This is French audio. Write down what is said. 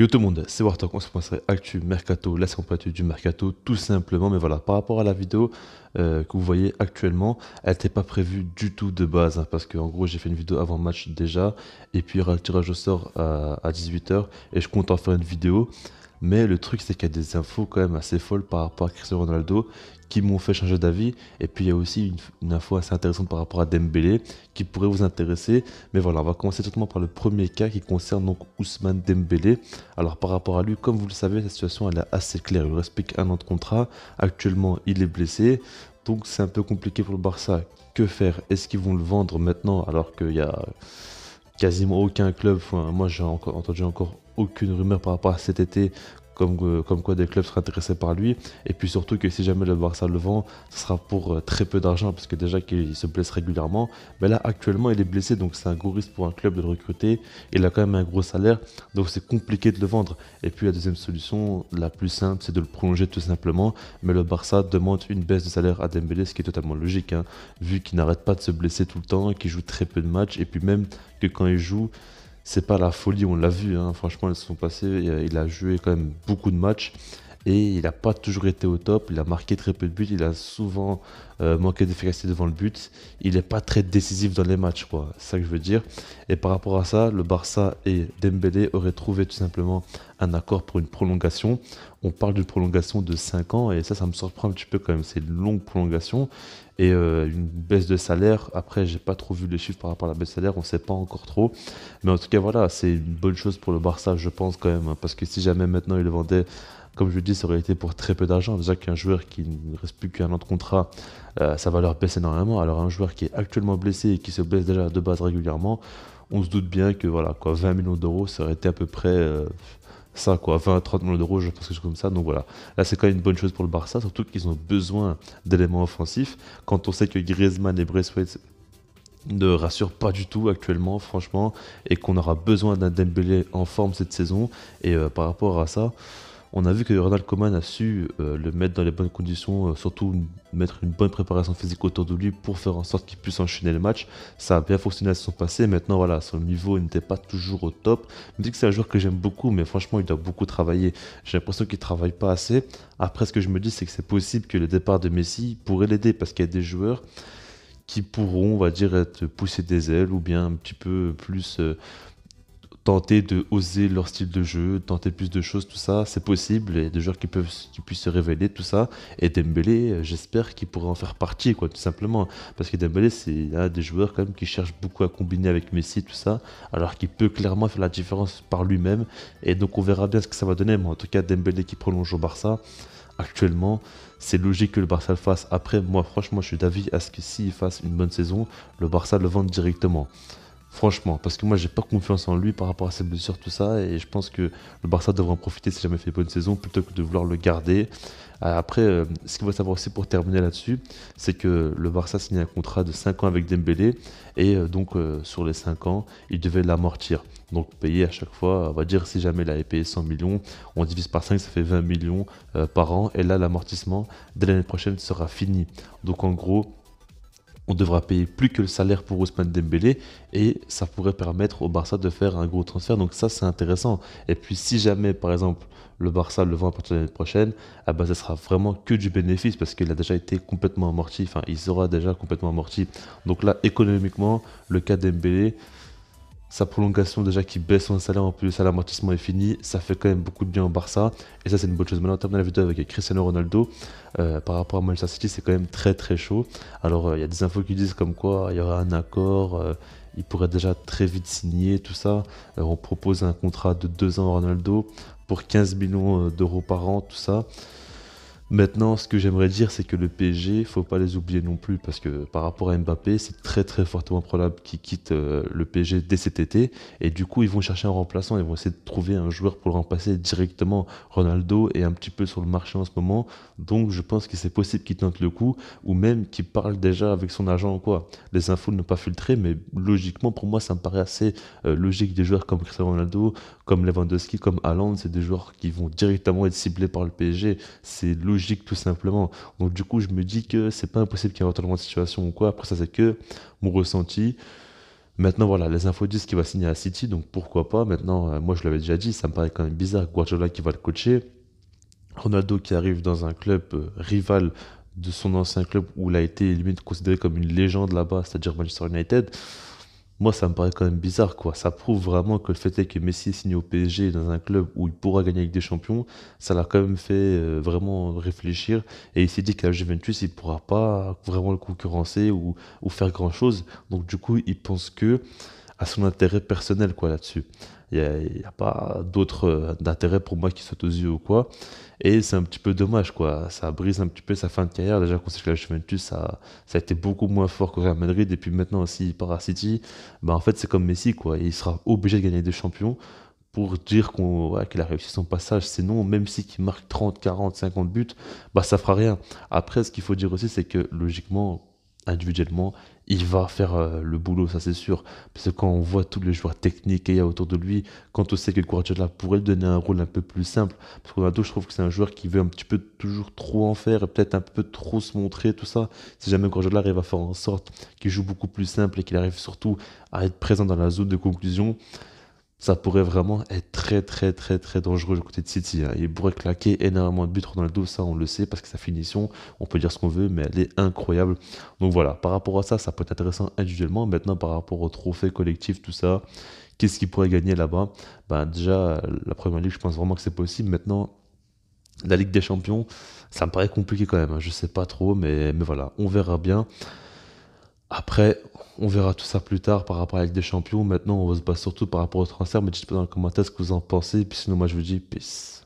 Yo tout le monde, c'est Wartok, on se passe Actu Mercato, la partie du Mercato, tout simplement. Mais voilà, par rapport à la vidéo euh, que vous voyez actuellement, elle n'était pas prévue du tout de base, hein, parce qu'en gros j'ai fait une vidéo avant match déjà, et puis il y aura le tirage au sort à, à 18h, et je compte en faire une vidéo. Mais le truc, c'est qu'il y a des infos quand même assez folles par rapport à Cristiano Ronaldo qui m'ont fait changer d'avis. Et puis il y a aussi une, info assez intéressante par rapport à Dembélé qui pourrait vous intéresser. Mais voilà, on va commencer tout par le premier cas qui concerne donc Ousmane Dembélé. Alors par rapport à lui, comme vous le savez, la situation elle est assez claire. Il respecte un an de contrat. Actuellement, il est blessé. Donc c'est un peu compliqué pour le Barça. Que faire Est-ce qu'ils vont le vendre maintenant alors qu'il y a quasiment aucun club. moi, j'ai encore entendu encore aucune rumeur par rapport à cet été euh, comme, quoi des clubs seraient intéressés par lui. Et puis surtout que si jamais le Barça le vend, ce sera pour euh, très peu d'argent, parce que déjà qu'il se blesse régulièrement. Mais là, actuellement, il est blessé, donc c'est un gros risque pour un club de le recruter. Il a quand même un gros salaire, donc c'est compliqué de le vendre. Et puis la deuxième solution, la plus simple, c'est de le prolonger tout simplement. Mais le Barça demande une baisse de salaire à Dembélé, ce qui est totalement logique, hein, vu qu'il n'arrête pas de se blesser tout le temps, qu'il joue très peu de matchs, et puis même que quand il joue, c'est pas la folie, on l'a vu. Hein. Franchement, ils se sont passés, Il a joué quand même beaucoup de matchs et il n'a pas toujours été au top. Il a marqué très peu de buts. Il a souvent euh, manqué d'efficacité devant le but. Il n'est pas très décisif dans les matchs, quoi. C'est ça que je veux dire. Et par rapport à ça, le Barça et Dembélé auraient trouvé tout simplement un accord pour une prolongation. On parle d'une prolongation de 5 ans et ça, ça me surprend un petit peu quand même. C'est une longue prolongation et euh, une baisse de salaire. Après, j'ai pas trop vu les chiffres par rapport à la baisse de salaire, on sait pas encore trop. Mais en tout cas, voilà, c'est une bonne chose pour le Barça, je pense quand même, hein, parce que si jamais maintenant il le vendait comme je le dis, ça aurait été pour très peu d'argent. Déjà qu'un joueur qui ne reste plus qu'un an de contrat, euh, sa valeur baisse énormément. Alors un joueur qui est actuellement blessé et qui se blesse déjà de base régulièrement, on se doute bien que voilà, quoi, 20 millions d'euros, ça aurait été à peu près euh, ça, quoi, 20 30 millions d'euros, je pense que c'est comme ça. Donc voilà, là c'est quand même une bonne chose pour le Barça, surtout qu'ils ont besoin d'éléments offensifs. Quand on sait que Griezmann et Braithwaite ne rassurent pas du tout actuellement, franchement, et qu'on aura besoin d'un Dembélé en forme cette saison, et euh, par rapport à ça, on a vu que Ronald Koeman a su euh, le mettre dans les bonnes conditions, euh, surtout mettre une bonne préparation physique autour de lui pour faire en sorte qu'il puisse enchaîner le match. Ça a bien fonctionné à son passé. Maintenant, voilà, son niveau n'était pas toujours au top. Je me dis que c'est un joueur que j'aime beaucoup, mais franchement, il doit beaucoup travailler. J'ai l'impression qu'il travaille pas assez. Après, ce que je me dis, c'est que c'est possible que le départ de Messi pourrait l'aider parce qu'il y a des joueurs qui pourront, on va dire, être poussés des ailes ou bien un petit peu plus. Euh, tenter de oser leur style de jeu, tenter plus de choses, tout ça, c'est possible. Et des joueurs qui peuvent, puissent se révéler, tout ça. Et Dembélé, euh, j'espère qu'il pourra en faire partie, quoi, tout simplement. Parce que Dembélé, c'est un des joueurs quand même qui cherche beaucoup à combiner avec Messi, tout ça, alors qu'il peut clairement faire la différence par lui-même. Et donc on verra bien ce que ça va donner. Mais en tout cas, Dembélé qui prolonge au Barça actuellement, c'est logique que le Barça le fasse. Après, moi, franchement, je suis d'avis à ce que s'il fasse une bonne saison, le Barça le vende directement. Franchement, parce que moi j'ai pas confiance en lui par rapport à cette blessures, tout ça, et je pense que le Barça devrait en profiter si jamais fait bonne saison plutôt que de vouloir le garder. Euh, après, euh, ce qu'il faut savoir aussi pour terminer là-dessus, c'est que le Barça signe un contrat de 5 ans avec Dembélé, et euh, donc sur les 5 ans, il devait l'amortir. Donc payer à chaque fois, on va dire si jamais il avait payé 100 millions, on divise par 5, ça fait 20 millions par an, et là l'amortissement dès l'année prochaine sera fini. Donc en gros, on devra payer plus que le salaire pour Ousmane Dembélé et ça pourrait permettre au Barça de faire un gros transfert. Donc ça, c'est intéressant. Et puis si jamais, par exemple, le Barça le vend à partir de l'année prochaine, ah ben, ça sera vraiment que du bénéfice parce qu'il a déjà été complètement amorti. Enfin, il sera déjà complètement amorti. Donc là, économiquement, le cas Dembélé, sa prolongation déjà qui baisse son salaire, en plus l'amortissement est fini, ça fait quand même beaucoup de bien au Barça, et ça c'est une bonne chose. Maintenant, on de la vidéo avec Cristiano Ronaldo, euh, par rapport à Manchester City, c'est quand même très très chaud. Alors euh, il y a des infos qui disent comme quoi il y aura un accord, euh, il pourrait déjà très vite signer, tout ça. on propose un contrat de 2 ans à Ronaldo pour 15 millions d'euros par an, tout ça. Maintenant, ce que j'aimerais dire, c'est que le PSG, faut pas les oublier non plus, parce que par rapport à Mbappé, c'est très très fortement probable qu'il quitte euh, le PSG dès cet été, et du coup, ils vont chercher un remplaçant, ils vont essayer de trouver un joueur pour le remplacer directement. Ronaldo est un petit peu sur le marché en ce moment, donc je pense que c'est possible qu'il tente le coup, ou même qu'il parle déjà avec son agent ou quoi. Les infos ne pas filtrer mais logiquement, pour moi, ça me paraît assez euh, logique. Des joueurs comme Cristiano Ronaldo, comme Lewandowski, comme Haaland, c'est des joueurs qui vont directement être ciblés par le PSG. C'est logique tout simplement. Donc du coup, je me dis que c'est pas impossible qu'il y ait un retournement de situation ou quoi. Après ça, c'est que mon ressenti. Maintenant, voilà, les infos disent qu'il va signer à City, donc pourquoi pas. Maintenant, euh, moi je l'avais déjà dit, ça me paraît quand même bizarre. Guardiola qui va le coacher. Ronaldo qui arrive dans un club euh, rival de son ancien club où il a été limite considéré comme une légende là-bas, c'est-à-dire Manchester United. Moi, ça me paraît quand même bizarre, quoi. Ça prouve vraiment que le fait que Messi signe au PSG dans un club où il pourra gagner avec des champions, ça l'a quand même fait euh, vraiment réfléchir. Et il s'est dit qu'à la Juventus, il pourra pas vraiment le concurrencer ou, ou faire grand-chose. Donc, du coup, il pense que à son intérêt personnel, quoi, là-dessus. Il n'y a, pas d'autre euh, d'intérêt pour moi qui saute aux yeux ou quoi. Et c'est un petit peu dommage, quoi. Ça brise un petit peu sa fin de carrière. Déjà, qu'on sait que la Juventus, ça, ça a été beaucoup moins fort qu'au Real Madrid. Et puis maintenant aussi, il part à City. Bah, en fait, c'est comme Messi, quoi. Il sera obligé de gagner des champions pour dire qu'on voit qu'il a réussi son passage. Sinon, même si marque 30, 40, 50 buts, bah ça fera rien. Après, ce qu'il faut dire aussi, c'est que logiquement, individuellement, il va faire euh, le boulot, ça c'est sûr. Parce que quand on voit tous les joueurs techniques qu'il y a autour de lui, quand on sait que Guardiola pourrait donner un rôle un peu plus simple, parce qu'on a je trouve que c'est un joueur qui veut un petit peu toujours trop en faire et peut-être un peu trop se montrer, tout ça. Si jamais Guardiola arrive à faire en sorte qu'il joue beaucoup plus simple et qu'il arrive surtout à être présent dans la zone de conclusion, ça pourrait vraiment être très très très très dangereux du côté de City. Hein. Il pourrait claquer énormément de buts dans le dos, ça on le sait, parce que sa finition, on peut dire ce qu'on veut, mais elle est incroyable. Donc voilà, par rapport à ça, ça peut être intéressant individuellement. Maintenant, par rapport au trophée collectif, tout ça, qu'est-ce qu'il pourrait gagner là-bas ben, Déjà, la Première Ligue, je pense vraiment que c'est possible. Maintenant, la Ligue des Champions, ça me paraît compliqué quand même. Je hein. Je sais pas trop, mais, mais voilà, on verra bien. Après, on verra tout ça plus tard par rapport à la des Champions. Maintenant, on va se base surtout par rapport au transfert. Mais dites-moi dans les commentaires ce que vous en pensez. Puis sinon, moi, je vous dis peace.